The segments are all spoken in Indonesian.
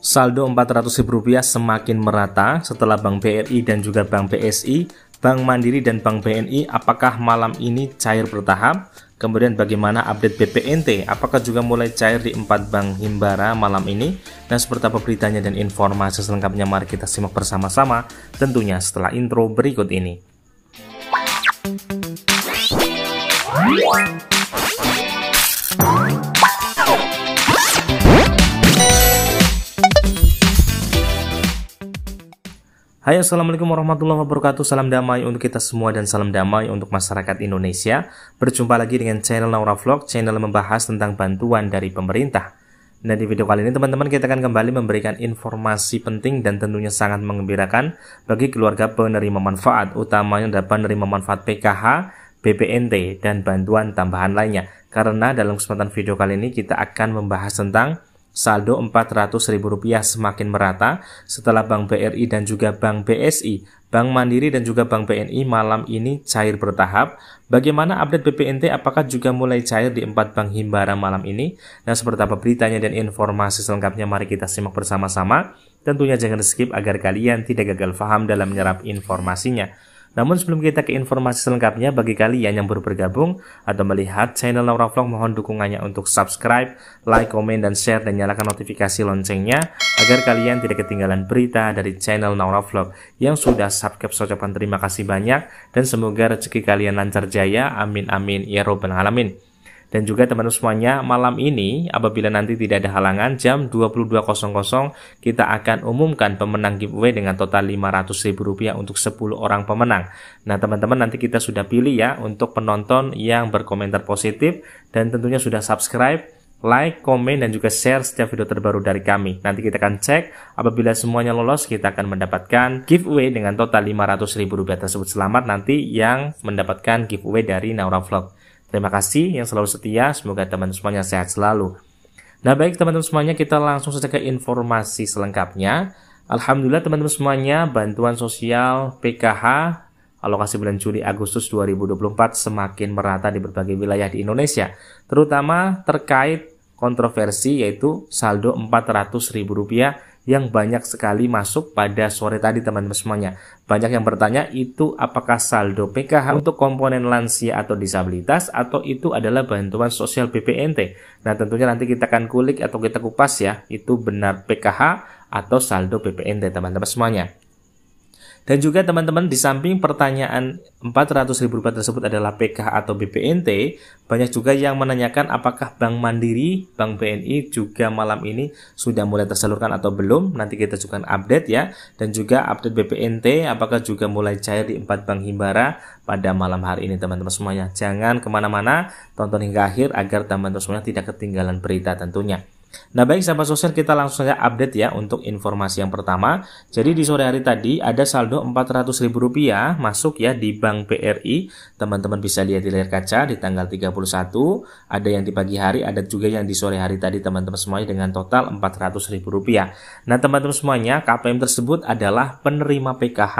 Saldo Rp400.000 semakin merata setelah Bank BRI dan juga Bank BSI, Bank Mandiri dan Bank BNI apakah malam ini cair bertahap? Kemudian bagaimana update BPNT? Apakah juga mulai cair di empat bank Himbara malam ini? Dan seperti apa beritanya dan informasi selengkapnya mari kita simak bersama-sama tentunya setelah intro berikut ini. Hai assalamualaikum warahmatullahi wabarakatuh Salam damai untuk kita semua dan salam damai untuk masyarakat Indonesia Berjumpa lagi dengan channel Naura Vlog Channel membahas tentang bantuan dari pemerintah Nah di video kali ini teman-teman kita akan kembali memberikan informasi penting dan tentunya sangat mengembirakan Bagi keluarga penerima manfaat Utamanya dapat penerima manfaat PKH BPNT dan bantuan tambahan lainnya Karena dalam kesempatan video kali ini kita akan membahas tentang Saldo Rp400.000 semakin merata setelah Bank BRI dan juga Bank BSI, Bank Mandiri dan juga Bank BNI malam ini cair bertahap. Bagaimana update BPNT apakah juga mulai cair di empat bank Himbara malam ini? Nah, seperti apa beritanya dan informasi selengkapnya mari kita simak bersama-sama. Tentunya jangan skip agar kalian tidak gagal paham dalam menyerap informasinya. Namun sebelum kita ke informasi selengkapnya, bagi kalian yang baru bergabung atau melihat channel Laura Vlog, mohon dukungannya untuk subscribe, like, komen, dan share, dan nyalakan notifikasi loncengnya agar kalian tidak ketinggalan berita dari channel Laura Vlog yang sudah subscribe. Saya terima kasih banyak dan semoga rezeki kalian lancar jaya. Amin amin ya robbal alamin. Dan juga teman semuanya, malam ini apabila nanti tidak ada halangan jam 22.00 kita akan umumkan pemenang giveaway dengan total rp rupiah untuk 10 orang pemenang. Nah, teman-teman nanti kita sudah pilih ya untuk penonton yang berkomentar positif dan tentunya sudah subscribe like, komen, dan juga share setiap video terbaru dari kami. Nanti kita akan cek, apabila semuanya lolos, kita akan mendapatkan giveaway dengan total 500 ribu rupiah tersebut. Selamat nanti yang mendapatkan giveaway dari Naura Vlog. Terima kasih yang selalu setia, semoga teman teman semuanya sehat selalu. Nah baik teman-teman semuanya, kita langsung saja ke informasi selengkapnya. Alhamdulillah teman-teman semuanya, bantuan sosial PKH alokasi bulan Juli Agustus 2024 semakin merata di berbagai wilayah di Indonesia, terutama terkait kontroversi yaitu saldo Rp400.000 yang banyak sekali masuk pada sore tadi teman-teman semuanya. Banyak yang bertanya itu apakah saldo PKH untuk komponen lansia atau disabilitas atau itu adalah bantuan sosial BPNT. Nah tentunya nanti kita akan kulik atau kita kupas ya itu benar PKH atau saldo BPNT teman-teman semuanya. Dan juga teman-teman di samping pertanyaan 400 ribu rupiah tersebut adalah PK atau BPNT, banyak juga yang menanyakan apakah Bank Mandiri, Bank BNI juga malam ini sudah mulai tersalurkan atau belum. Nanti kita juga update ya. Dan juga update BPNT apakah juga mulai cair di 4 bank Himbara pada malam hari ini teman-teman semuanya. Jangan kemana-mana, tonton hingga akhir agar teman-teman semuanya tidak ketinggalan berita tentunya. Nah baik sahabat sosial kita langsung saja update ya untuk informasi yang pertama. Jadi di sore hari tadi ada saldo Rp400.000 masuk ya di Bank BRI. Teman-teman bisa lihat di layar kaca di tanggal 31. Ada yang di pagi hari, ada juga yang di sore hari tadi teman-teman semuanya dengan total Rp400.000. Nah teman-teman semuanya KPM tersebut adalah penerima PKH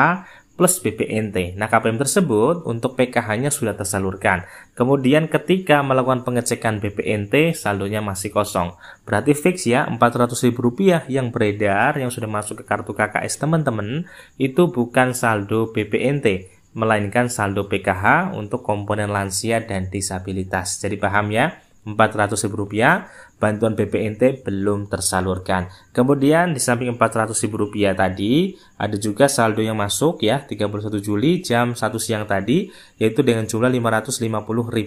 plus BPNT. Nah, KPM tersebut untuk PKH-nya sudah tersalurkan. Kemudian ketika melakukan pengecekan BPNT, saldonya masih kosong. Berarti fix ya, Rp400.000 yang beredar, yang sudah masuk ke kartu KKS teman-teman, itu bukan saldo BPNT, melainkan saldo PKH untuk komponen lansia dan disabilitas. Jadi paham ya? 400.000 rupiah bantuan BPNT belum tersalurkan. Kemudian di samping 400.000 rupiah tadi ada juga saldo yang masuk ya 31 Juli jam 1 siang tadi yaitu dengan jumlah 550.000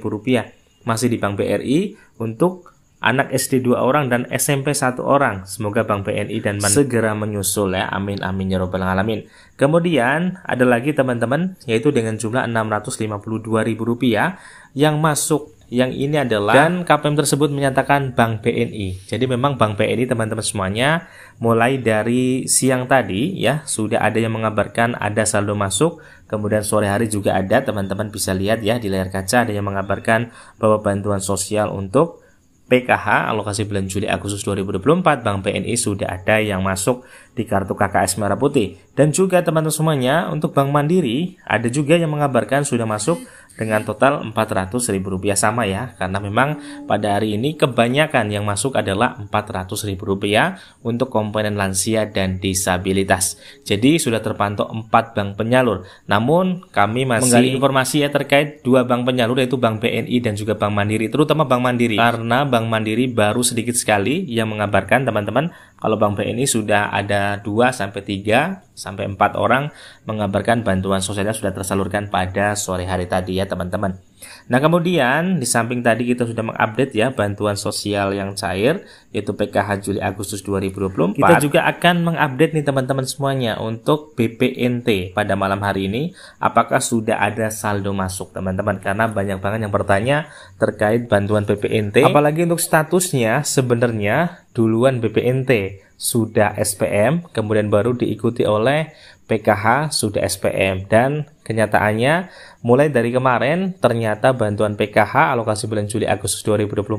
rupiah masih di Bank BRI untuk anak SD 2 orang dan SMP 1 orang. Semoga Bank BNI dan Man segera menyusul ya. Amin amin ya robbal alamin. Kemudian ada lagi teman-teman yaitu dengan jumlah 652.000 rupiah yang masuk yang ini adalah dan KPM tersebut menyatakan Bank BNI. Jadi memang Bank BNI teman-teman semuanya mulai dari siang tadi ya sudah ada yang mengabarkan ada saldo masuk, kemudian sore hari juga ada teman-teman bisa lihat ya di layar kaca ada yang mengabarkan bahwa bantuan sosial untuk PKH alokasi bulan Juli Agustus 2024 Bank BNI sudah ada yang masuk di kartu KKS Merah Putih dan juga teman-teman semuanya untuk Bank Mandiri ada juga yang mengabarkan sudah masuk dengan total Rp400.000 sama ya karena memang pada hari ini kebanyakan yang masuk adalah Rp400.000 untuk komponen lansia dan disabilitas. Jadi sudah terpantau 4 bank penyalur. Namun kami masih menggali informasi ya terkait dua bank penyalur yaitu Bank BNI dan juga Bank Mandiri terutama Bank Mandiri karena Bank Mandiri baru sedikit sekali yang mengabarkan teman-teman kalau Bank BNI sudah ada 2 sampai 3 sampai 4 orang mengabarkan bantuan sosialnya sudah tersalurkan pada sore hari tadi ya teman-teman. Nah kemudian di samping tadi kita sudah mengupdate ya bantuan sosial yang cair yaitu PKH Juli Agustus 2024. Kita juga akan mengupdate nih teman-teman semuanya untuk BPNT pada malam hari ini apakah sudah ada saldo masuk teman-teman karena banyak banget yang bertanya terkait bantuan BPNT apalagi untuk statusnya sebenarnya duluan BPNT sudah SPM kemudian baru diikuti oleh PKH, sudah SPM dan kenyataannya mulai dari kemarin ternyata bantuan PKH alokasi bulan Juli Agustus 2024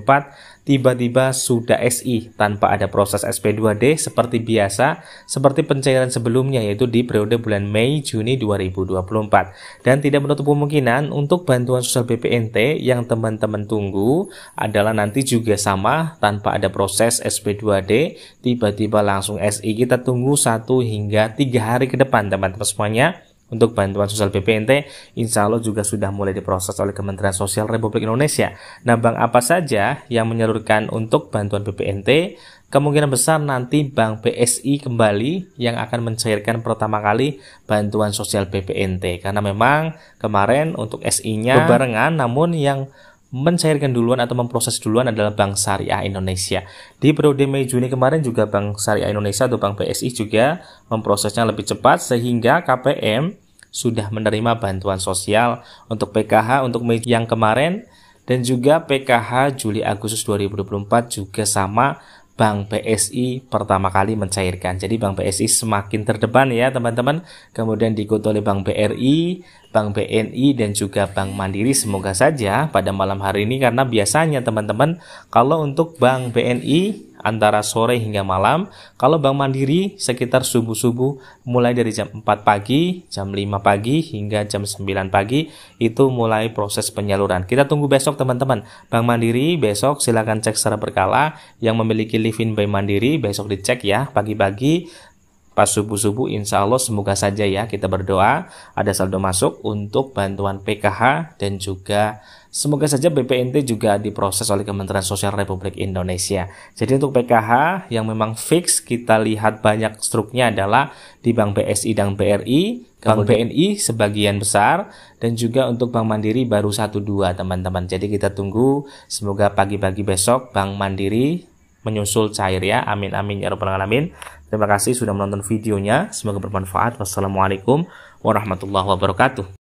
tiba-tiba sudah SI tanpa ada proses SP2D seperti biasa seperti pencairan sebelumnya yaitu di periode bulan Mei Juni 2024 dan tidak menutup kemungkinan untuk bantuan sosial BPNT yang teman-teman tunggu adalah nanti juga sama tanpa ada proses SP2D tiba-tiba langsung SI kita tunggu 1 hingga 3 hari ke depan bantuan teman-teman semuanya untuk bantuan sosial BPNT insya Allah juga sudah mulai diproses oleh Kementerian Sosial Republik Indonesia. Nah, bank apa saja yang menyalurkan untuk bantuan BPNT? Kemungkinan besar nanti Bank BSI kembali yang akan mencairkan pertama kali bantuan sosial BPNT karena memang kemarin untuk SI-nya bebarengan namun yang mencairkan duluan atau memproses duluan adalah Bank Syariah Indonesia. Di periode Mei Juni kemarin juga Bank Syariah Indonesia atau Bank BSI juga memprosesnya lebih cepat sehingga KPM sudah menerima bantuan sosial untuk PKH untuk Mei yang kemarin dan juga PKH Juli Agustus 2024 juga sama Bank BSI pertama kali mencairkan. Jadi Bank BSI semakin terdepan ya teman-teman. Kemudian diikuti oleh Bank BRI, Bank BNI dan juga Bank Mandiri semoga saja pada malam hari ini karena biasanya teman-teman kalau untuk Bank BNI antara sore hingga malam. Kalau Bank Mandiri sekitar subuh-subuh mulai dari jam 4 pagi, jam 5 pagi hingga jam 9 pagi itu mulai proses penyaluran. Kita tunggu besok teman-teman. Bank Mandiri besok silakan cek secara berkala yang memiliki Livin by Mandiri besok dicek ya pagi-pagi pas subuh-subuh insya Allah semoga saja ya kita berdoa ada saldo masuk untuk bantuan PKH dan juga semoga saja BPNT juga diproses oleh Kementerian Sosial Republik Indonesia. Jadi untuk PKH yang memang fix kita lihat banyak struknya adalah di Bank BSI dan BRI, Bank BNI sebagian besar dan juga untuk Bank Mandiri baru 1 2 teman-teman. Jadi kita tunggu semoga pagi-pagi besok Bank Mandiri menyusul cair ya. Amin amin ya rabbal alamin. Terima kasih sudah menonton videonya. Semoga bermanfaat. Wassalamualaikum warahmatullahi wabarakatuh.